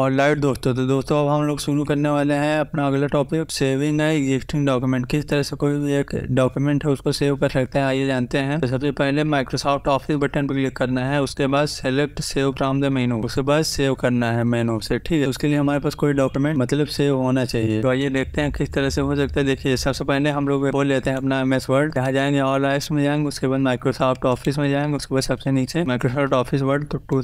और लाइट दोस्तों तो दोस्तों अब हम लोग शुरू करने वाले हैं अपना अगला टॉपिक सेविंग है एग्जिस्टिंग डॉक्यूमेंट किस तरह से कोई भी एक डॉक्यूमेंट है उसको सेव कर सकते हैं आइए जानते हैं तो सबसे पहले माइक्रोसॉफ्ट ऑफिस बटन पर क्लिक करना है उसके बाद select save from the menu उसके बाद सेव करना है मेनू से ठीक है उसके लिए हमारे पास कोई डॉक्यूमेंट मतलब सेव होना चाहिए तो आइए देखते हैं किस तरह से हो सकता है देखिए सबसे पहले हम लोग बोल लेते हैं अपना एम एस वर्ड यहाँ जाएंगे ऑल आइस में जाएंगे उसके बाद माइक्रोसॉफ्ट ऑफिस में जाएंगे उसके बाद सबसे नीचे माइक्रोसॉफ्ट ऑफिस वर्ड तो टू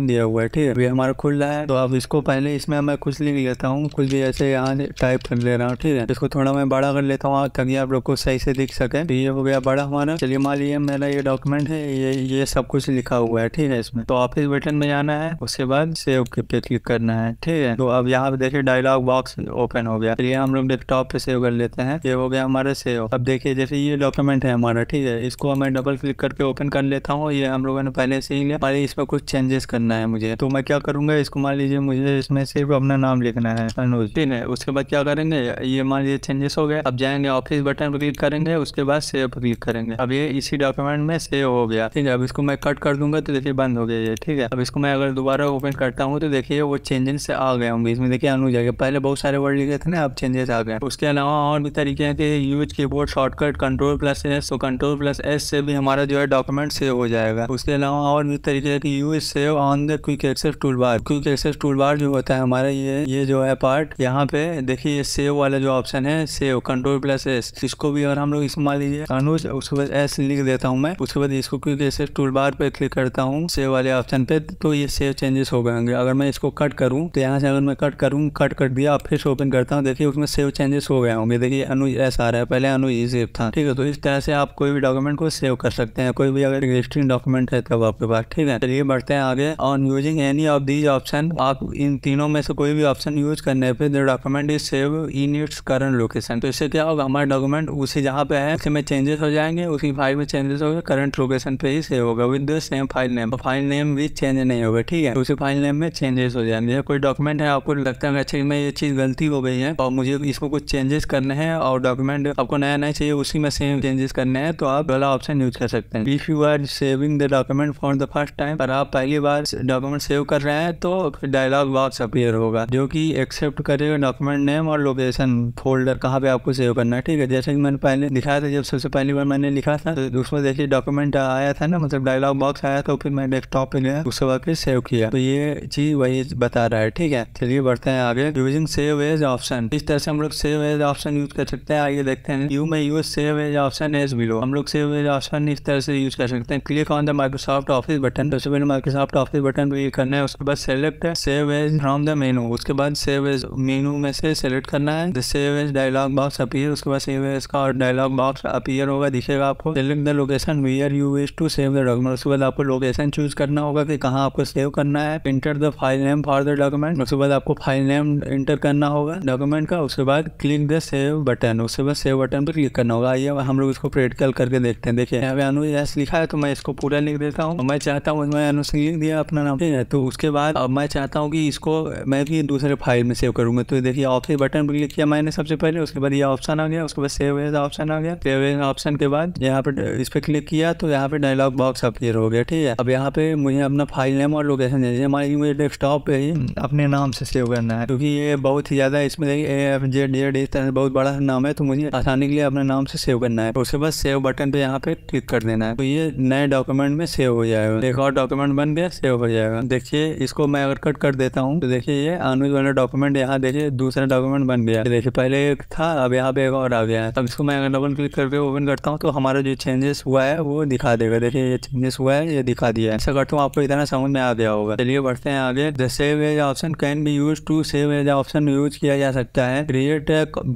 दिया हुआ है ठीक है अभी हमारा खुल रहा है तो आप इसको पहले इसमें मैं कुछ लिख लेता हूँ कुछ भी ऐसे यहाँ टाइप कर ले रहा हूँ ठीक है इसको थोड़ा मैं बड़ा कर लेता हूँ ताकि आप लोग को सही से दिख सके तो ये हो गया बड़ा हमारा चलिए मान लीजिए मेरा ये डॉक्यूमेंट है ये ये सब कुछ लिखा हुआ है ठीक है इसमें तो ऑफिस बटन में जाना है उसके बाद सेव के पे क्लिक करना है ठीक है तो अब यहाँ पे देखिए डायलॉग बॉक्स ओपन हो गया चलिए हम लोग डेस्कटॉप पे सेव कर लेते हैं ये हो गया हमारा सेव अब देखिए जैसे ये डॉक्यूमेंट है हमारा ठीक है इसको मैं डबल क्लिक करके ओपन कर लेता हूँ ये हम लोगों ने पहले से ही लिया इसमें कुछ चेंजेस करना है मुझे तो मैं क्या करूंगा इसको मान लीजिए मुझे इसमें सिर्फ अपना नाम लिखना है अनुज ठीक है उसके बाद क्या करेंगे ये मान लीजिए चेंजेस हो गया अब जाएंगे ऑफिस बटन पर क्लिक करेंगे उसके बाद सेव पर क्लिक करेंगे अब ये इसी डॉक्यूमेंट में सेव हो गया ठीक है अब इसको मैं कट कर दूंगा तो देखिए बंद हो गया ये ठीक है अब इसको मैं अगर दोबारा ओपन करता हूँ तो देखिये वो चेंजेस से आ गए होंगे इसमें देखिए अनुज आगे पहले बहुत सारे वर्ड लिखे थे ना अब चेंजेस आ गए उसके अलावा और भी तरीके हैं कि use keyboard shortcut control plus S तो कंट्रोल प्लस एस से भी हमारा जो है डॉक्यूमेंट सेव हो जाएगा उसके अलावा और भी तरीके की use save on the quick access toolbar quick access toolbar जो होता है हमारा ये ये जो है पार्ट यहाँ पे देखिए ये सेव वाला जो ऑप्शन है सेव कंट्रोल प्लस एस इसको भी अगर हम लोग इसको मान लीजिए अनुज उसके बाद एस लिख देता हूँ मैं उसके बाद इसको क्योंकि जैसे टूल बार पे क्लिक करता हूँ सेव वाले ऑप्शन पे तो ये सेव चेंजेस हो गए अगर मैं इसको कट करूँ तो यहाँ से अगर मैं कट करूँ कट कर दिया आप फिर ओपन करता हूँ देखिए उसमें सेव चेंजेस हो गए होंगे देखिए अनुज एस आ रहा है पहले अनुज सेव e था ठीक है तो इस तरह से आप कोई भी डॉक्यूमेंट को सेव कर सकते हैं कोई भी अगर रजिस्ट्रिंग डॉक्यूमेंट है तब आपके पास ठीक है चलिए बढ़ते हैं आगे on using any of these option आप इन तीनों में से कोई भी ऑप्शन यूज करने पे the document is save in its current location तो इससे क्या होगा हमारा डॉक्यूमेंट उसी जहाँ पे है उसमें चेंजेस हो जाएंगे उसी फाइल में चेंजेस होगा करंट लोकेशन पे ही सेव होगा with the same file name file name भी चेंज नहीं होगा ठीक है उसी फाइल नेम में चेंजेस हो जाएंगे कोई डॉक्यूमेंट है आपको लगता है अच्छा मैं ये चीज़ गलती हो गई है और मुझे इसको कुछ चेंजेस करने हैं और डॉक्यूमेंट आपको नया नया चाहिए उसी में सेम चेंजेस करने हैं तो आप वाला ऑप्शन यूज कर सकते हैं if you are saving the document for the first time पर आप पहली बार डॉक्यूमेंट सेव कर रहे हैं तो डायलॉग डायलॉग बॉक्स अपीयर होगा जो कि एक्सेप्ट करेगा डॉक्यूमेंट नेम और लोकेशन फोल्डर कहाँ पे आपको सेव करना है ठीक है जैसे कि मैंने पहले दिखाया था जब सबसे पहली बार मैंने लिखा था तो उसमें देखिए डॉक्यूमेंट आया था ना मतलब डायलॉग बॉक्स आया था तो फिर मैं डेस्कटॉप पे गया उसके बाद फिर सेव किया तो ये चीज़ वही बता रहा है ठीक है चलिए बढ़ते हैं आगे यूजिंग सेव एज ऑप्शन इस तरह से हम लोग सेव एज ऑप्शन यूज कर सकते हैं आगे देखते हैं you may use save as option as below हम लोग सेव एज ऑप्शन इस तरह से यूज कर सकते हैं click on the Microsoft Office button सबसे पहले माइक्रोसॉफ्ट ऑफिस बटन पे करना है उसके बाद select save save as from the menu उसके बाद सेव एज मेनू में से सेलेक्ट करना है the save as dialog box appear उसके बाद सेव एज का डायलॉग बॉक्स अपीयर होगा दिखेगा आपको select the location where you wish to save the document उसके बाद आपको लोकेशन चूज करना होगा कि कहाँ आपको सेव करना है enter the file name for the document उसके बाद आपको फाइल नेम इंटर करना होगा डॉक्यूमेंट का उसके बाद क्लिक द सेव बटन उसके बाद सेव बटन पर क्लिक करना होगा आइए हम लोग इसको प्रैक्टिकल करके देखते हैं देखिए यहाँ पे यस लिखा है तो मैं इसको पूरा लिख देता हूँ मैं चाहता हूँ मैं अनुज लिख दिया अपना नाम ठीक है तो उसके बाद अब मैं चाहता हूँ कि अभी इसको मैं भी दूसरे फाइल में सेव करूँगा तो देखिए ऑफिस बटन पर क्लिक किया मैंने सबसे पहले उसके बाद ये ऑप्शन आ गया उसके बाद सेव एज ऑप्शन आ गया सेव एज ऑप्शन के बाद यहाँ पर इस पर क्लिक किया तो यहाँ पे डायलॉग बॉक्स अपीयर हो गया ठीक है अब यहाँ पे मुझे अपना फाइल नेम और लोकेशन जैसे हमारे मुझे डेस्कटॉप पे ही अपने नाम से सेव करना है क्योंकि ये बहुत ही ज़्यादा इसमें ए एफ जेड जेड इस तरह बहुत बड़ा नाम है तो मुझे आसानी के लिए अपने नाम से सेव करना है उसके बाद सेव बटन पे यहाँ पे क्लिक कर देना है तो ये नए डॉक्यूमेंट में सेव हो जाएगा एक और डॉक्यूमेंट बन गया सेव हो जाएगा देखिए इसको मैं अगर कट कर देता हूँ तो देखिए ये अनुज वाला डॉक्यूमेंट यहाँ देखिए दूसरा डॉक्यूमेंट बन गया तो देखिए पहले एक था अब यहाँ पे एक और आ गया है अब इसको मैं डबल क्लिक करके ओपन करता हूँ तो हमारा जो चेंजेस हुआ है वो दिखा देगा देखिए ये चेंजेस हुआ है ये दिखा दिया ऐसा करता हूँ आपको इतना समझ में आ गया होगा चलिए बढ़ते हैं आगे the save as option can be use to save as option use किया जा सकता है create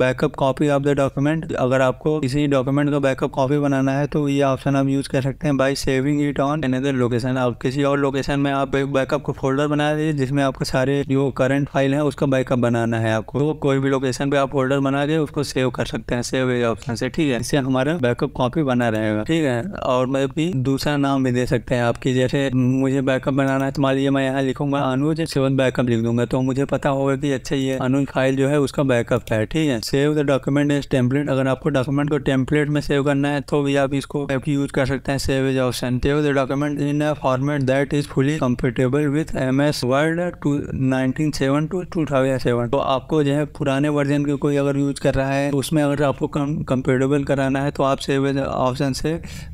backup copy of the document अगर आपको किसी डॉक्यूमेंट का बैकअप कॉपी बनाना है तो ये ऑप्शन आप यूज कर सकते हैं by saving it on another location आप किसी और लोकेशन में आप बैकअप को फोल्डर बना दीजिए जिसमें आपका सारे जो करंट फाइल है उसका बैकअप बनाना है आपको तो कोई भी लोकेशन पे आप फोल्डर बना के उसको सेव कर सकते हैं सेव एज ऑप्शन से ठीक है इससे हमारा बैकअप कॉपी बना रहेगा ठीक है और मैं भी दूसरा नाम भी दे सकते हैं आपकी जैसे मुझे बैकअप बनाना है तो मान लीजिए मैं यहाँ लिखूंगा अनुज सेवन बैकअप लिख दूंगा तो मुझे पता होगा की अच्छा ये अनुज फाइल जो है उसका बैकअप है ठीक है save the document is template अगर आपको डॉक्यूमेंट को टेम्पलेट में सेव करना है तो भी आप इसको यूज कर सकते हैं save as option save the document in format that is fully comfortable with M S Word to nineteen seven to two thousand seven तो आपको जो है पुराने वर्जन के कोई अगर यूज कर रहा है तो उसमें अगर आपको कम कंपेटेबल कराना है तो आप सेव ऑप्शन से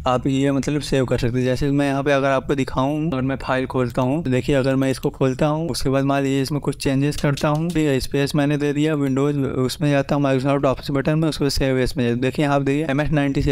आप ये मतलब सेव कर सकते हैं जैसे मैं यहाँ पे अगर आपको दिखाऊँ अगर मैं फाइल खोलता हूँ तो देखिए अगर मैं इसको खोलता हूँ उसके बाद मान लीजिए इसमें कुछ चेंजेस करता हूँ स्पेस मैंने दे दिया विंडोज उसमें जाता हूँ माइक्रोसॉफ्ट ऑफिस बटन में उसमें सेव इसमें देखिए आप देखिए एम एस नाइनटी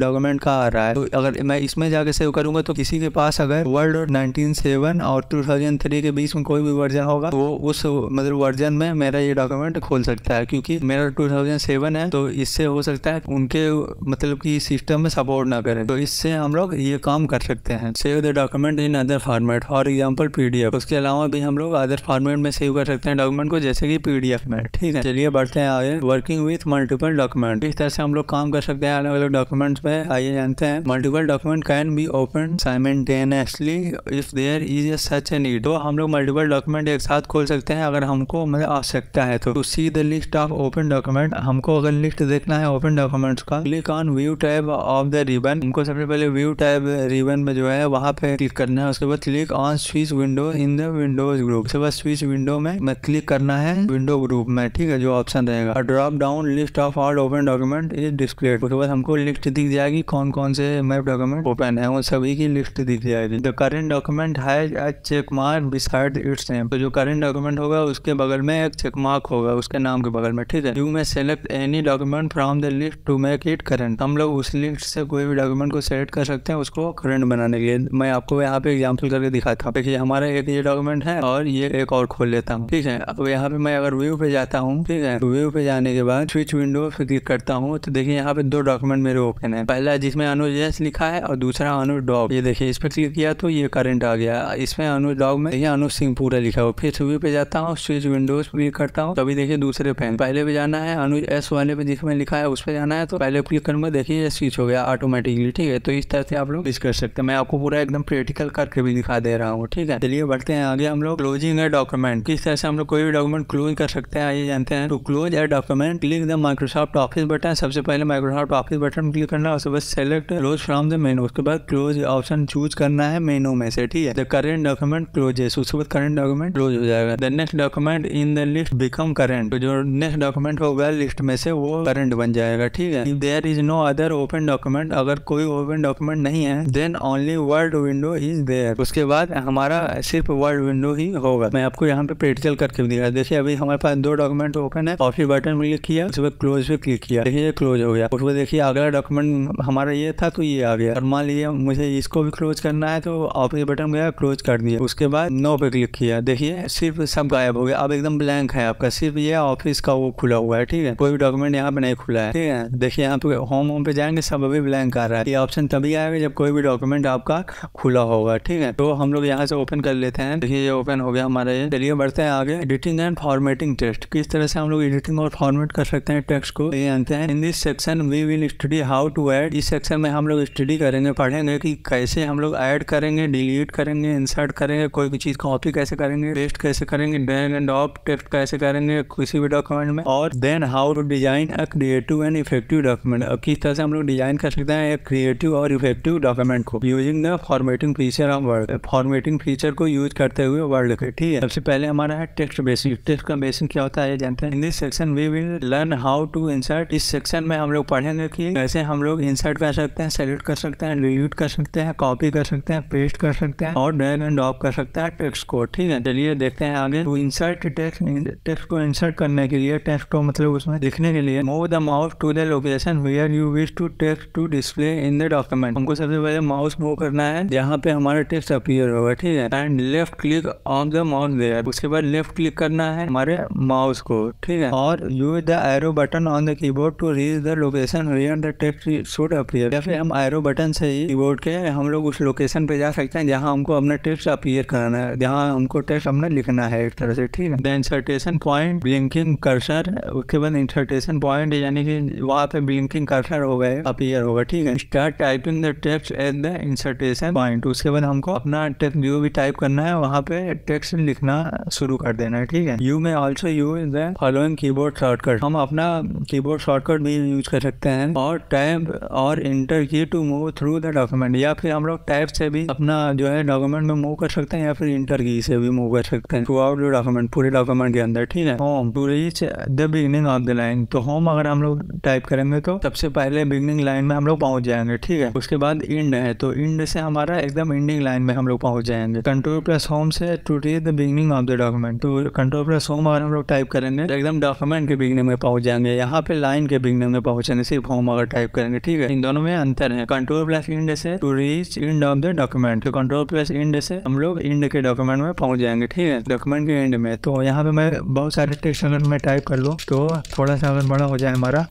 डॉक्यूमेंट का आ रहा है तो अगर मैं इसमें जाके सेव करूँगा तो किसी के पास अगर वर्ल्ड नाइनटीन सेवन और टू थाउजेंड थ्री सभी के बीच में कोई भी वर्जन होगा तो वो उस मतलब वर्जन में मेरा ये डॉक्यूमेंट खोल सकता है क्योंकि मेरा 2007 है तो इससे हो सकता है उनके मतलब कि सिस्टम में सपोर्ट ना करें तो इससे हम लोग ये काम कर सकते हैं save the document in other format for example P उसके अलावा भी हम लोग अदर फॉर्मेट में सेव कर सकते हैं डॉक्यूमेंट को जैसे कि पी में ठीक है चलिए बढ़ते हैं आगे वर्किंग विथ मल्टीपल डॉक्यूमेंट इस तरह से हम लोग काम कर सकते हैं अलग अलग डॉक्यूमेंट्स में आइए जानते हैं multiple document can be open simultaneously if there is a such a need तो हम लोग मल्टीपल डॉक्यूमेंट एक साथ खोल सकते हैं अगर हमको मतलब आवश्यकता है तो see the list of open document हमको अगर लिस्ट देखना है ओपन डॉक्यूमेंट्स का click on view type of the ribbon हमको सबसे पहले व्यू टाइप रिबन में जो है वहाँ पे क्लिक करना है उसके बाद click on switch window in the windows group उसके बाद स्विच विंडो में मैं क्लिक करना है विंडो ग्रुप में ठीक है जो ऑप्शन रहेगा drop down list of all open document is display उसके बाद हमको लिस्ट दिख जाएगी कौन कौन से मैप डॉक्यूमेंट ओपन है उन सभी की लिस्ट दिख जाएगी द करेंट डॉक्यूमेंट है check mark beside its name तो जो करेंट डॉक्यूमेंट होगा उसके बगल में एक चेकमार्क होगा उसके नाम के बगल में ठीक है you may select any document from the list to make it current हम लोग उस लिस्ट से कोई भी डॉक्यूमेंट को सेलेक्ट कर सकते हैं उसको करेंट बनाने के लिए मैं आपको यहाँ पे एग्जाम्पल करके दिखाता हूँ देखिए हमारा एक ये डॉक्यूमेंट है और ये एक और खोल लेता हूँ ठीक है अब यहाँ पे मैं अगर व्यू पे जाता हूँ ठीक है व्यू पे जाने के बाद स्विच विंडो पे क्लिक करता हूँ तो देखिए यहाँ पे दो डॉक्यूमेंट मेरे ओपन है पहला जिसमें अनुज लिखा है और दूसरा अनुज डॉग ये देखिए इस पर क्लिक किया तो ये करेंट आ गया इसमें अनुज डॉग में अनुज सिंह पूरा लिखा हुआ फिर स्विच पे जाता हूँ स्विच विंडोज क्लिक करता हूँ तभी देखिए दूसरे पेन पहले पे जाना है अनुज एस वाले पे जिसमें लिखा है उस पर जाना है तो पहले क्लिक करूंगा देखिए ये स्विच हो गया ऑटोमेटिकली ठीक है तो इस तरह से आप लोग कर सकते हैं मैं आपको पूरा एकदम प्रैक्टिकल करके भी दिखा दे रहा हूँ ठीक है चलिए बढ़ते हैं आगे हम लोग क्लोजिंग है डॉक्यूमेंट किस तरह से हम लोग कोई भी डॉक्यूमेंट क्लोज कर सकते हैं आइए जानते हैं तो क्लोज है document click the Microsoft Office button सबसे पहले माइक्रोसॉफ्ट ऑफिस बटन क्लिक करना उसके बाद select close from the menu उसके बाद क्लोज ऑप्शन चूज करना है मेनू में से ठीक है द करेंट डॉक्यूमेंट क्लोजेस उसके बाद करंट डॉक्यूमेंट क्लोज हो जाएगा the next document in the list become current जो नेक्स्ट डॉक्यूमेंट होगा लिस्ट में से वो करंट बन जाएगा ठीक है there is no other open document अगर कोई ओपन डॉक्यूमेंट नहीं है then only Word window is there उसके बाद हमारा सिर्फ वर्ड विंडो ही होगा मैं आपको यहाँ पे प्रैक्टिकल करके दिखा देखिए अभी हमारे पास दो डॉक्यूमेंट ओपन है कॉपी बटन पे क्लिक किया उसके बाद क्लोज पे क्लिक किया देखिए क्लोज हो गया उसको देखिए अगला डॉक्यूमेंट हमारा ये था तो ये आ गया और मान लीजिए मुझे इसको भी क्लोज करना है तो ऑफिस बटन गया क्लोज कर दिया उसके बाद नो नो पे क्लिक किया देखिए सिर्फ सब गायब हो गया अब एकदम ब्लैंक है आपका सिर्फ ये ऑफिस का वो खुला हुआ है ठीक है कोई भी डॉक्यूमेंट यहाँ पे नहीं खुला है ठीक है देखिए यहाँ पे होम होम पे जाएंगे सब अभी ब्लैंक आ रहा है ये ऑप्शन तभी आएगा जब कोई भी डॉक्यूमेंट आपका खुला होगा ठीक है तो हम लोग यहाँ से ओपन कर लेते हैं देखिए ये ओपन हो गया हमारा ये चलिए बढ़ते हैं आगे एडिटिंग एंड फॉर्मेटिंग टेस्ट किस तरह से हम लोग एडिटिंग और फॉर्मेट कर सकते हैं टेक्स्ट को ये जानते हैं in this section we will study how to add इस सेक्शन में हम लोग स्टडी करेंगे पढ़ेंगे कि कैसे हम लोग ऐड करेंगे डिलीट करेंगे इंसर्ट करेंगे कोई भी चीज़ कॉपी कैसे करेंगे पेस्ट कैसे करेंगे डेन एंड ऑफ टेस्ट कैसे करेंगे किसी भी डॉक्यूमेंट में और then how to design a creative and effective document किस तरह से हम लोग डिजाइन कर सकते हैं एक क्रिएटिव और इफेक्टिव डॉक्यूमेंट को using the formatting feature of Word formatting feature को यूज करते हुए वर्ड के ठीक है सबसे पहले हमारा है टेक्स्ट बेसिक टेक्स्ट का बेसिक क्या होता है जानते हैं in this section we will learn how to insert इस सेक्शन में हम लोग पढ़ेंगे कि कैसे हम लोग इंसर्ट कर सकते हैं सेलेक्ट कर सकते हैं डिलीट कर सकते हैं कॉपी कर सकते हैं पेस्ट कर सकते हैं और डेन एंड ड्रॉप कर सकते हैं टेक्स्ट को ठीक है चलिए देखते हैं आगे टू इंसर्ट टेक्स्ट टेक्स्ट को इंसर्ट करने के लिए टेक्स्ट को मतलब उसमें लिखने के लिए move the mouse to the location where you wish to text to display in the document हमको सबसे पहले माउस मूव करना है जहाँ पे हमारा टेक्स्ट अपियर होगा ठीक है and left click on the mouse where उसके बाद लेफ्ट क्लिक करना है हमारे माउस को ठीक है और use the arrow button on the keyboard to reach the location where the text should appear या फिर हम एरो बटन से ही कीबोर्ड के हम लोग उस लोकेशन पे जा सकते हैं जहाँ हमको अपना टेक्स्ट अपियर कराना है है जहाँ उनको टेस्ट हमने लिखना है एक तरह से ठीक है the insertion point blinking cursor उसके बाद इंसर्टेशन पॉइंट यानी कि वहाँ पे ब्लिंकिंग कर्सर हो गए अपियर होगा ठीक है start typing the text at the insertion point उसके बाद हमको अपना टेक्स्ट जो भी टाइप करना है वहाँ पे टेक्स्ट लिखना शुरू कर देना है ठीक है you may also use the following keyboard shortcut हम अपना कीबोर्ड शॉर्टकट भी यूज कर सकते हैं और टैब और enter key to move through the document या फिर हम लोग टैब से भी अपना जो है डॉक्यूमेंट में मूव कर सकते हैं या फिर इंटर की से भी मूव कर सकते हैं थ्रू आउट डॉक्यूमेंट पूरे डॉक्यूमेंट के अंदर ठीक है home to reach the beginning of the line तो होम अगर हम लोग टाइप करेंगे तो सबसे पहले बिगनिंग लाइन में हम लोग पहुंच जाएंगे ठीक है उसके बाद इंड है तो इंड से हमारा एकदम इंडिंग लाइन में हम लोग पहुंच जाएंगे कंट्रोल प्लस होम से to reach the beginning of the document तो कंट्रोल प्लस होम अगर हम लोग टाइप करेंगे तो एकदम डॉक्यूमेंट के बिगनिंग में पहुंच जाएंगे यहाँ पे लाइन के बिगनिंग में पहुंचेंगे सिर्फ होम अगर टाइप करेंगे ठीक है इन दोनों में अंतर है कंट्रोल प्लस इंड से to reach end of the document तो कंट्रोल प्लस इंड से हम लोग इंड के डॉक्यूमेंट में पहुंच जाएंगे ठीक है डॉक्यूमेंट के एंड में तो यहाँ पे मैं बहुत सारे टेक्स्ट अगर मैं टाइप कर लूँ तो थोड़ा सा अगर बड़ा हो जाए हमारा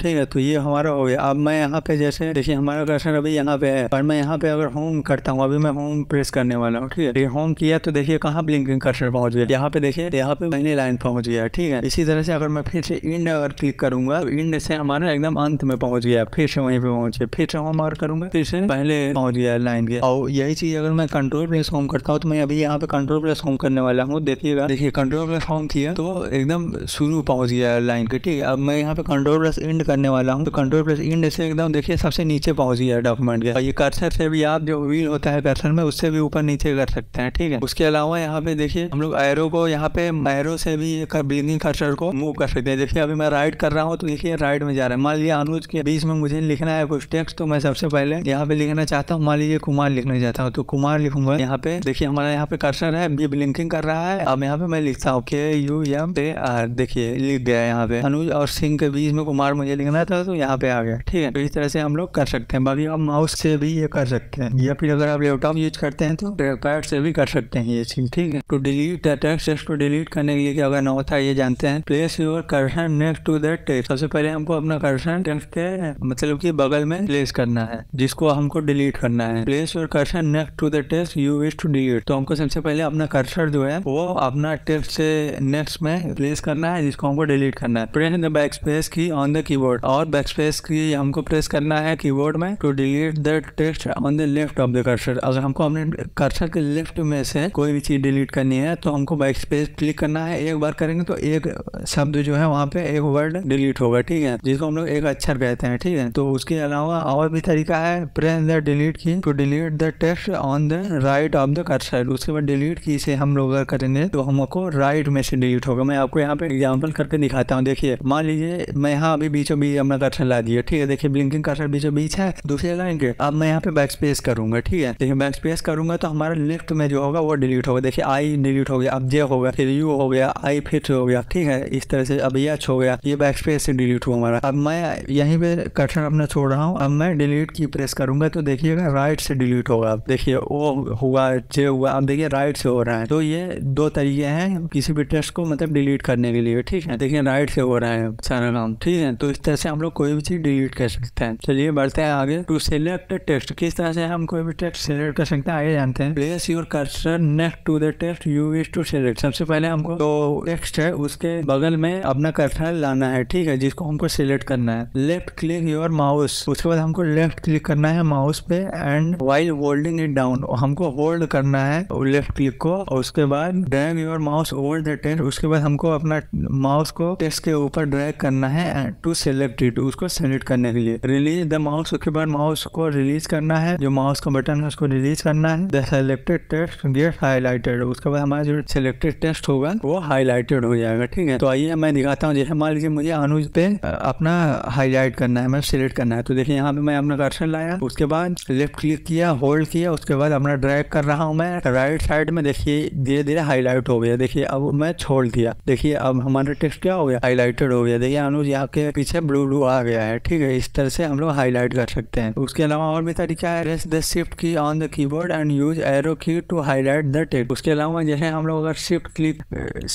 ठीक है तो ये हमारा हो गया अब मैं यहाँ पे जैसे देखिए हमारा कर्सर अभी यहाँ पे है और मैं यहाँ पे अगर होम करता हूँ अभी मैं होम प्रेस करने वाला हूँ ठीक है होम किया तो देखिए कहाँ ब्लिंकिंग कर्सर पहुंच गया यहाँ पे देखिए यहाँ पे पहली लाइन पहुंच गया ठीक है इसी तरह से अगर मैं फिर से इंड अगर क्लिक करूंगा तो इंड से हमारा एकदम अंत में पहुंच गया फिर से वहीं पे पहुंचे गया फिर से होम और करूंगा फिर से पहले पहुंच गया लाइन के और यही चीज़ अगर मैं कंट्रोल प्रेस होम करता हूँ तो मैं अभी यहाँ पे कंट्रोल प्रेस होम करने वाला हूँ देखिएगा देखिए कंट्रोल प्रेस होम किया तो एकदम शुरू पहुँच गया लाइन के ठीक है अब मैं यहाँ पे कंट्रोल प्रेस इंड करने वाला हूँ तो कंट्रोल प्लस इंड से एकदम देखिए सबसे नीचे पहुंच गया डॉक्यूमेंट के और ये कर्सर से भी आप जो व्हील होता है कर्सर में उससे भी ऊपर नीचे कर सकते हैं ठीक है उसके अलावा यहाँ पे देखिए हम लोग एरो को यहाँ पे एरो से भी बिगिनिंग कर्सर को मूव कर सकते हैं देखिए अभी मैं राइट कर रहा हूँ तो देखिए राइट में जा रहा है मान लीजिए अनुज के बीच में मुझे लिखना है कुछ टेक्स तो मैं सबसे पहले यहाँ पे लिखना चाहता हूँ मान लीजिए कुमार लिखना चाहता हूँ तो कुमार लिखूंगा यहाँ पे देखिए हमारा यहाँ पे कर्सर है ये ब्लिंकिंग कर रहा है अब यहाँ पे मैं लिखता हूँ के यू एम पे आर देखिए लिख गया यहाँ पे अनुज और सिंह के बीच में कुमार मुझे लिखना था तो यहाँ पे आ गया ठीक है तो इस तरह से हम लोग कर सकते हैं बाकी आप माउस से भी ये कर सकते हैं या फिर अगर आप लैपटॉप यूज करते हैं तो पैड से भी कर सकते हैं ये चीज ठीक है टू डिलीट टेक्स को डिलीट करने के लिए अगर नौ था ये जानते हैं place your cursor next to that text सबसे पहले हमको अपना कर्सन टेक्स्ट के मतलब की बगल में प्लेस करना है जिसको हमको डिलीट करना है place your cursor next to the text you wish to delete तो हमको सबसे पहले अपना कर्सर जो है वो अपना टेक्स्ट से नेक्स्ट में प्लेस करना है जिसको हमको डिलीट करना है press the backspace key on the keyboard keyboard और बैक स्पेस की हमको प्रेस करना है कीबोर्ड में to delete the text on the left of the cursor अगर हमको अपने कर्सर के लेफ्ट में से कोई भी चीज़ डिलीट करनी है तो हमको बैक स्पेस क्लिक करना है एक बार करेंगे तो एक शब्द जो है वहाँ पे एक वर्ड डिलीट होगा ठीक है जिसको हम लोग एक अक्षर कहते हैं ठीक है तो उसके अलावा और भी तरीका है press the delete key to delete the text on the right of the cursor उसके बाद डिलीट की से हम लोग करेंगे तो हमको राइट में से डिलीट होगा मैं आपको यहाँ पे एग्जाम्पल करके दिखाता हूँ देखिए मान लीजिए मैं यहाँ अभी बीचों बीच अब मैं कर्सर ला दिया ठीक है देखिए ब्लिंकिंग कटर बीचों बीच है दूसरे लाइन के अब मैं यहाँ पे बैक स्पेस करूंगा ठीक है देखिए बैक स्पेस करूंगा तो हमारा लेफ्ट में जो होगा वो डिलीट होगा देखिए आई डिलीट हो गया अब जे गया फिर यू हो गया आई फिर हो गया ठीक है इस तरह से अब यच हो गया ये बैक स्पेस से डिलीट हुआ हमारा अब मैं यहीं पे कर्सर अपना छोड़ रहा हूँ अब मैं डिलीट की प्रेस करूंगा तो देखिएगा राइट से डिलीट होगा अब देखिए ओ हुआ जे हुआ अब देखिए राइट से हो रहा है तो ये दो तरीके हैं किसी भी टेस्ट को मतलब डिलीट करने के लिए ठीक है देखिए राइट से हो रहा है सारा काम ठीक है तो इस तरह से हम लोग कोई भी चीज़ डिलीट कर सकते हैं चलिए बढ़ते हैं आगे टू सिलेक्ट टेक्स्ट किस तरह से हम कोई भी टेक्स्ट सिलेक्ट कर सकते हैं आगे जानते हैं place your cursor next to the text you wish to select सबसे पहले हमको जो टेक्स्ट है उसके बगल में अपना कर्सर लाना है ठीक है जिसको हमको सिलेक्ट करना है लेफ्ट क्लिक योर माउस उसके बाद हमको लेफ्ट क्लिक करना है माउस पे and while holding it down हमको होल्ड करना है लेफ्ट क्लिक को और उसके बाद drag your mouse over the text उसके बाद हमको अपना माउस को टेक्स्ट के ऊपर ड्रैग करना है टू सिलेक्ट सेलेक्टेड टू उसको सेलेक्ट करने के लिए रिलीज द माउस उसके बाद माउस को रिलीज करना है जो माउस का बटन है उसको रिलीज करना है the selected text get highlighted उसके बाद हमारा जो सिलेक्टेड टेक्स्ट होगा वो हाईलाइटेड हो जाएगा ठीक है तो आइए मैं दिखाता हूँ जैसे मान लीजिए मुझे अनुज पे अपना हाईलाइट करना है मैं सिलेक्ट करना है तो देखिए यहाँ पे मैं अपना कर्सर लाया उसके बाद लेफ्ट क्लिक किया होल्ड किया उसके बाद अपना ड्रैग कर रहा हूँ मैं राइट साइड में देखिए धीरे धीरे हाईलाइट हो गया देखिए अब मैं छोड़ दिया देखिए अब हमारा टेक्स्ट क्या हो गया हाईलाइटेड हो गया देखिए अनुज यहाँ के पीछे ब्लू ब्लू आ गया है ठीक है इस तरह से हम लोग हाईलाइट कर सकते हैं उसके अलावा और भी तरीका है press the shift key on the keyboard and use arrow key to highlight the text उसके अलावा जैसे हम लोग अगर शिफ्ट क्लिक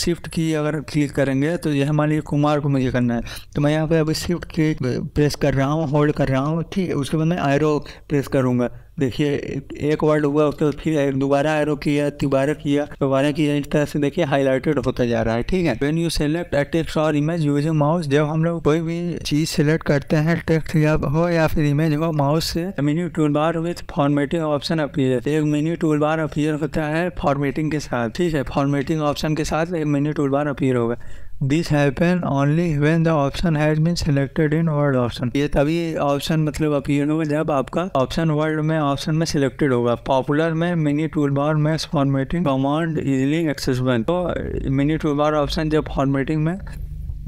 शिफ्ट की अगर क्लिक करेंगे तो यह मान लीजिए कुमार को मुझे करना है तो मैं यहाँ पे अभी शिफ्ट क्लिक प्रेस कर रहा हूँ होल्ड कर रहा हूँ ठीक है उसके बाद मैं एरो प्रेस करूँगा देखिए एक वर्ड हुआ उसके बाद फिर दोबारा एरो किया दोबारा किया दोबारा किया इस तरह से देखिए हाईलाइटेड होता जा रहा है ठीक है when you select a text और इमेज यूजिंग माउस जब हम लोग कोई भी चीज सेलेक्ट करते हैं टेक्स्ट या हो या फिर इमेज हो माउस से menu toolbar with formatting option appear एक मेन्यू टूल बार अपीयर होता है फॉर्मेटिंग के साथ ठीक है फॉर्मेटिंग ऑप्शन के साथ एक मेन्यू टूल बार अपीयर होगा this happen only when the option has been selected in word option ये तभी ऑप्शन मतलब अपीयर होगा जब आपका ऑप्शन वर्ड में ऑप्शन में सिलेक्टेड होगा पॉपुलर में मिनी टूल बार में फॉर्मेटिंग कमांड इजिली एक्सेसिबल तो मिनी टूल बार ऑप्शन जब फॉर्मेटिंग में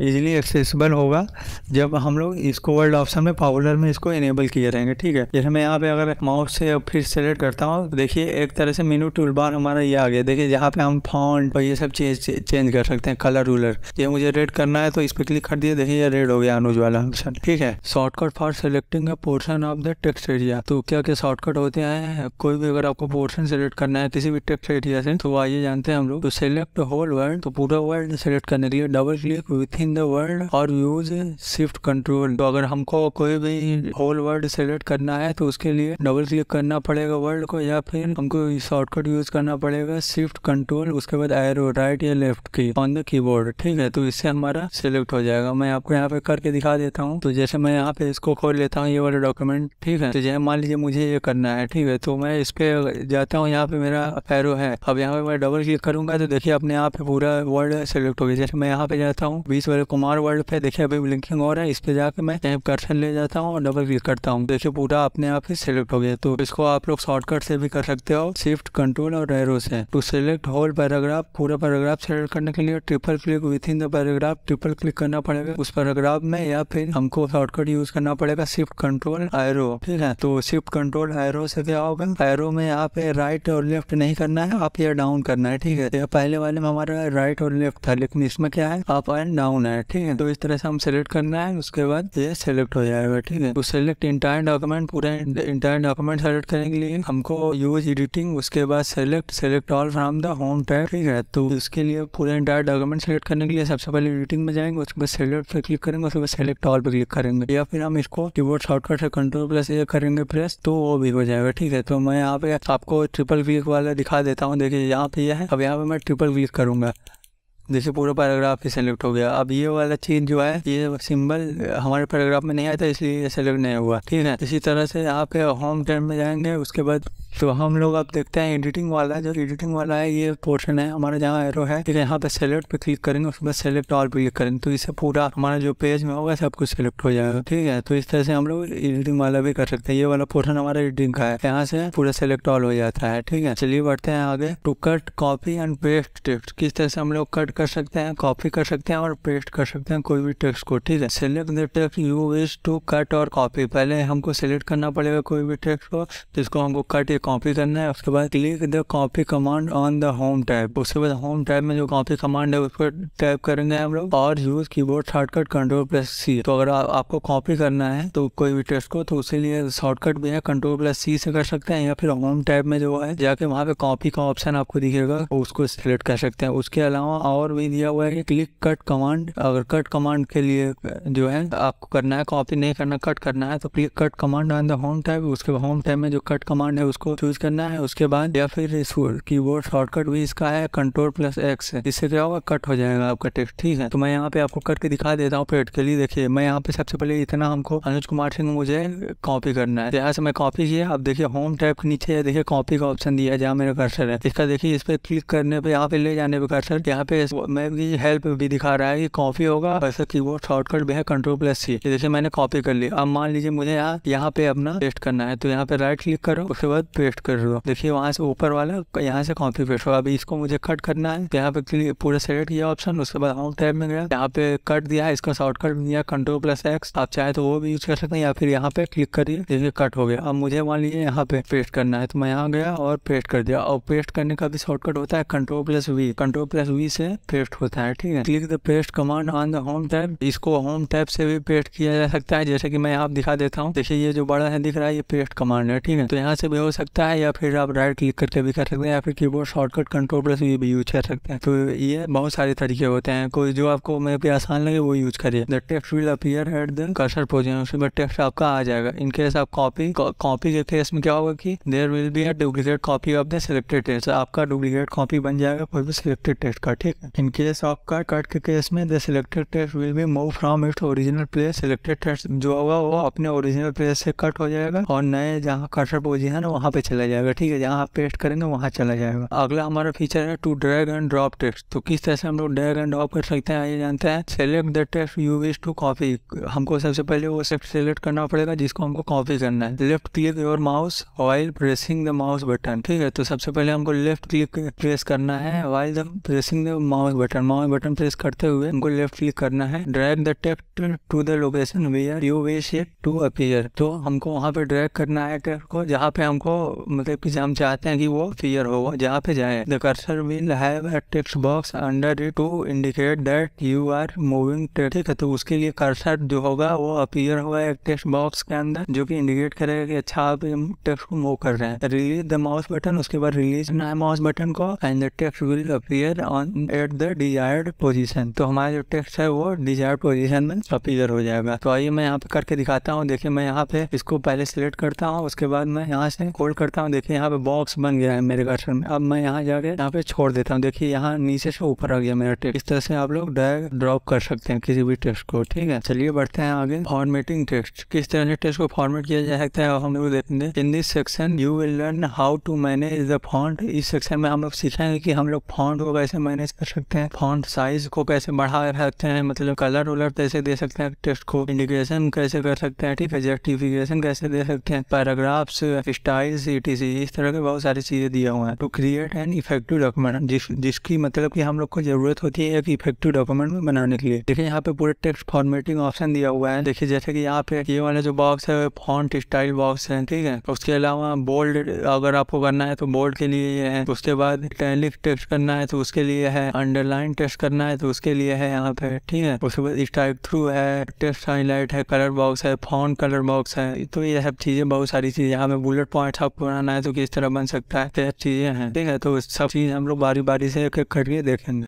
इजीली एक्सेसिबल होगा जब हम लोग इसको वर्ड ऑप्शन में पावलर में इसको इनेबल किए रहेंगे ठीक है जैसे मैं यहाँ पे अगर माउस से फिर सेलेक्ट करता हूँ देखिए एक तरह से मेनू टूल बार हमारा ये आ गया देखिए यहाँ पे हम फॉन्ट और ये सब चेंज चेंज कर सकते हैं कलर रूलर ये मुझे रेड करना है तो इस पर क्लिक कर दिया देखिए ये रेड हो गया अनुज वाला ऑप्शन ठीक है shortcut for selecting portion of the text area तो क्या क्या शॉर्टकट होते हैं कोई भी अगर आपको पोर्सन सेलेक्ट करना है किसी भी टेक्स्ट एरिया से तो आइए जानते हैं हम लोग तो सेलेक्ट होल वर्ल्ड तो पूरा वर्ल्ड सेलेक्ट करने के लिए double click within the word और यूज स्विफ्ट कंट्रोल तो अगर हमको कोई भी होल वर्ड सेलेक्ट करना है तो उसके लिए डबल क्लिक करना पड़ेगा वर्ल्ड को या फिर हमको शॉर्टकट यूज करना पड़ेगा स्विफ्ट कंट्रोल उसके बाद एरो राइट या left key on the keyboard ठीक है तो इससे हमारा सिलेक्ट हो जाएगा मैं आपको यहाँ पे करके दिखा देता हूँ तो जैसे मैं यहाँ पे इसको खोल लेता हूँ ये वाला डॉक्यूमेंट ठीक है तो जैसे मान लीजिए मुझे ये करना है ठीक है तो मैं इस पे जाता हूँ यहाँ पे मेरा एरो है अब यहाँ पे मैं डबल क्लिक करूंगा तो देखिए अपने आप पूरा वर्ड सेलेक्ट हो गया जैसे मैं यहाँ पे जाता हूँ बीस मेरे कुमार वर्ल्ड पे देखिए अभी ब्लिंकिंग हो रहा है इस पे जाके मैं टैप कर्सर ले जाता हूँ और डबल क्लिक करता हूँ देखिए पूरा अपने आप ही सिलेक्ट हो गया तो इसको आप लोग शॉर्टकट से भी कर सकते हो शिफ्ट कंट्रोल और एरो से टू सिलेक्ट होल पैराग्राफ पूरा पैराग्राफ सेलेक्ट करने के लिए triple click within the paragraph triple click करना पड़ेगा उस पैराग्राफ में या फिर हमको शॉर्टकट यूज करना पड़ेगा शिफ्ट कंट्रोल एरो ठीक है तो शिफ्ट कंट्रोल एरो से क्या होगा एरो में आप राइट और लेफ्ट नहीं करना है आप ये डाउन करना है ठीक है तो पहले वाले में हमारा राइट और लेफ्ट था लेकिन इसमें क्या है आप एंड डाउन होना है ठीक है तो इस तरह से हम सेलेक्ट करना है उसके बाद ये सेलेक्ट हो जाएगा ठीक है तो सेलेक्ट इंटायर डॉक्यूमेंट पूरे इंटायर डॉक्यूमेंट सेलेक्ट करने के लिए हमको यूज एडिटिंग उसके बाद select select all from the home tab ठीक है तो उसके लिए पूरे इंटायर डॉक्यूमेंट सेलेक्ट करने के लिए सबसे पहले एडिटिंग में जाएंगे उसके बाद सेलेक्ट पर क्लिक करेंगे उसके बाद सेलेक्ट ऑल पर क्लिक करेंगे या फिर हम इसको कीबोर्ड शॉर्टकट से कंट्रोल प्लस ये करेंगे प्रेस तो वो भी हो जाएगा ठीक है तो मैं यहाँ पे आपको ट्रिपल क्लिक वाला दिखा देता हूँ देखिए यहाँ पे यह है अब यहाँ पे मैं ट्रिपल क्लिक करूंगा जैसे पूरा पैराग्राफ ही सेलेक्ट हो गया अब ये वाला चीज़ जो है ये सिंबल हमारे पैराग्राफ में नहीं आया था इसलिए ये सेलेक्ट नहीं हुआ ठीक है इसी तरह से आप होम टर्म में जाएंगे उसके बाद तो हम लोग अब देखते हैं एडिटिंग वाला जो एडिटिंग वाला है ये पोर्शन है हमारा जहाँ एरो है फिर यहाँ पे सेलेक्ट पे क्लिक करेंगे उसके बाद सेलेक्ट ऑल पे क्लिक करेंगे तो इससे पूरा हमारा जो पेज में होगा सब कुछ सेलेक्ट हो जाएगा ठीक है तो इस तरह से हम लोग एडिटिंग वाला भी कर सकते हैं ये वाला पोर्शन हमारा एडिटिंग का है यहाँ से पूरा सेलेक्ट ऑल हो जाता है ठीक है चलिए बढ़ते हैं आगे to cut copy and paste text किस तरह से हम लोग कट कर सकते हैं कॉपी कर सकते हैं और पेस्ट कर सकते हैं कोई भी टेक्स्ट को ठीक है select the text you wish to cut और कॉपी पहले हमको सिलेक्ट करना पड़ेगा कोई भी टेक्स्ट को जिसको हमको कट या कॉपी करना है उसके बाद click the copy command on the home tab उसके बाद होम टैब में जो कॉपी कमांड है उसको टैप करेंगे हम लोग और use keyboard shortcut control plus C तो अगर आपको कॉपी करना है तो कोई भी टेक्स्ट को तो उसके लिए शॉर्टकट भी है कंट्रोल प्लस सी से कर सकते हैं या फिर होम टैब में जो है जाके वहाँ पे कॉपी का ऑप्शन आपको दिखेगा उसको सिलेक्ट कर सकते हैं उसके अलावा और और भी दिया हुआ है कि क्लिक कट कमांड अगर कट कमांड के लिए जो है आपको करना है कॉपी नहीं करना कट करना है तो click cut command on the home tab उसके होम टाइप में जो कट कमांड है उसको चूज करना है उसके बाद या फिर की बोर्ड शॉर्टकट भी इसका है कंट्रोल प्लस एक्स है इससे क्या होगा कट हो जाएगा आपका टेक्स्ट ठीक है तो मैं यहाँ पे आपको कट के दिखा देता हूँ पेट के लिए देखिए मैं यहाँ पे सबसे पहले इतना हमको अनुज कुमार सिंह मुझे कॉपी करना है यहाँ से मैं कॉपी किया आप देखिए होम टैब के नीचे देखिए कॉपी का ऑप्शन दिया जहाँ मेरा कर्सर है इसका देखिए इस पर क्लिक करने पे यहाँ पे ले जाने पे कर्सर यहाँ पे में भी हेल्प भी दिखा रहा है कि कॉपी होगा की वो शॉर्टकट भी है कंट्रोल प्लस सी जैसे मैंने कॉपी कर लिया अब मान लीजिए मुझे यहाँ यहाँ पे अपना पेस्ट करना है तो यहाँ पे राइट क्लिक करो उसके बाद पेस्ट कर दो देखिए वहाँ से ऊपर वाला यहाँ से कॉपी पेस्ट होगा अभी इसको मुझे कट करना है तो यहाँ पे पूरा सेलेक्ट किया ऑप्शन उसके बाद होम टाइप में गया यहाँ पे कट दिया इसका शॉर्टकट दिया कंट्रोल प्लस एक्स आप चाहे तो वो भी यूज कर सकते हैं या फिर यहाँ पे क्लिक करिए देखिए कट हो गया अब मुझे मान लीजिए यहाँ पे पेस्ट करना है तो मैं यहाँ गया और पेस्ट कर दिया और पेस्ट करने का भी शॉर्टकट होता है control plus V control plus V से पेस्ट होता है ठीक है click the paste command on the home tab इसको होम टैब से भी पेस्ट किया जा सकता है जैसे कि मैं आप दिखा देता हूँ देखिए ये जो बड़ा है दिख रहा है ये पेस्ट कमांड है ठीक है तो यहाँ से भी हो सकता है या फिर आप राइट क्लिक करके भी कर सकते हैं या फिर कीबोर्ड शॉर्टकट कंट्रोल प्लस ये भी यूज कर सकते हैं तो ये बहुत सारे तरीके होते हैं कोई जो आपको मेरे पे आसान लगे वो यूज करिए the text will appear at the cursor position उसमें टेक्स्ट आपका आ जाएगा इन केस आप कॉपी कॉपी के केस में क्या होगा कि there will be a duplicate copy of the selected text आपका डुप्लीकेट कॉपी बन जाएगा कोई भी सिलेक्टेड टेस्ट का ठीक है In case of कार्ड के केस में the selected text will be moved from its original place. Selected text जो होगा वो अपने ओरिजिनल प्लेस से कट हो जाएगा और नए जहाँ कर्सर पोजीशन है वहाँ पे चला जाएगा ठीक है जहाँ आप पेस्ट करेंगे वहाँ चला जाएगा अगला हमारा फीचर है to drag and drop text तो किस तरह से हम लोग ड्रैग एंड ड्रॉप कर सकते हैं ये जानते हैं select the text you wish to copy हमको सबसे पहले वो सेक्ट सेलेक्ट करना पड़ेगा जिसको हमको कॉपी करना है left click your mouse while pressing the mouse button ठीक है तो सबसे पहले हमको लेफ्ट क्लिक प्रेस करना है while the pressing the mouse mouse button mouse button press करते हुए हमको लेफ्ट क्लिक करना है drag the text to the location where you wish it to appear तो हमको वहाँ पे ड्रैग करना है टेक्स्ट को जहाँ पे हमको मतलब कि हम चाहते हैं कि वो फियर हो जहाँ पे जाए the cursor will have a text box under it to indicate that you are moving ठीक है तो उसके लिए कर्सर जो होगा वो अपीयर होगा एक टेक्स्ट बॉक्स के अंदर जो कि इंडिकेट करेगा कि अच्छा आप हम टेक्स्ट को मूव कर रहे हैं रिलीज द माउस बटन उसके बाद रिलीज ना माउस बटन को and the text will appear on at the desired position तो हमारा जो टेक्स्ट है वो डिजायर्ड पोजीशन में अपीयर हो जाएगा तो आइए मैं यहाँ पे करके दिखाता हूँ देखिए मैं यहाँ पे इसको पहले सिलेक्ट करता हूँ उसके बाद मैं यहाँ से होल्ड करता हूँ देखिए यहाँ पे बॉक्स बन गया है मेरे कर्सर में अब मैं यहाँ जाके यहाँ पे छोड़ देता हूँ देखिये यहाँ नीचे से ऊपर आ गया मेरा टेक्स इस तरह से आप लोग डायरेक्ट ड्रॉप कर सकते हैं किसी भी टेक्स्ट को ठीक है चलिए बढ़ते हैं आगे फॉर्मेटिंग टेक्स्ट किस तरह से टेक्स्ट को फॉर्मेट किया जा सकता है हम लोग देखेंगे in this section you will learn how to manage the font इस सेक्शन में हम लोग सीखेंगे कि हम लोग फॉन्ट को कैसे मैनेज कर सकते हैं फॉन्ट साइज को कैसे बढ़ा सकते हैं मतलब कलर उलर कैसे दे सकते हैं टेक्स्ट को इंडिकेशन कैसे कर सकते हैं ठीक है जस्टिफिकेशन कैसे दे सकते हैं पैराग्राफ्स स्टाइल्स इस तरह के बहुत सारी चीज़ें दिया हुआ है to create an effective document जिस जिसकी मतलब की हम लोग को जरूरत होती है एक इफेक्टिव डॉक्यूमेंट में बनाने के लिए देखिए यहाँ पे पूरे टेक्स्ट फॉर्मेटिंग ऑप्शन दिया हुआ है देखिए जैसे कि यहाँ पे ये वाला जो बॉक्स है फॉन्ट स्टाइल बॉक्स है ठीक है उसके अलावा बोल्ड अगर आपको करना है तो बोल्ड के लिए ये है उसके बाद टेलिक टेक्स्ट करना है तो उसके लिए है अंडरलाइन टेस्ट करना है तो उसके लिए है यहाँ पे ठीक है उसके बाद स्ट्राइक थ्रू है टेस्ट हाईलाइट है कलर बॉक्स है फोन कलर बॉक्स है तो ये सब चीज़ें बहुत सारी चीज़ें यहाँ पे बुलेट पॉइंट आपको बनाना है तो किस तरह बन सकता है तो चीज़ें हैं ठीक है तो सब चीज़ हम लोग बारी बारी से करके देखेंगे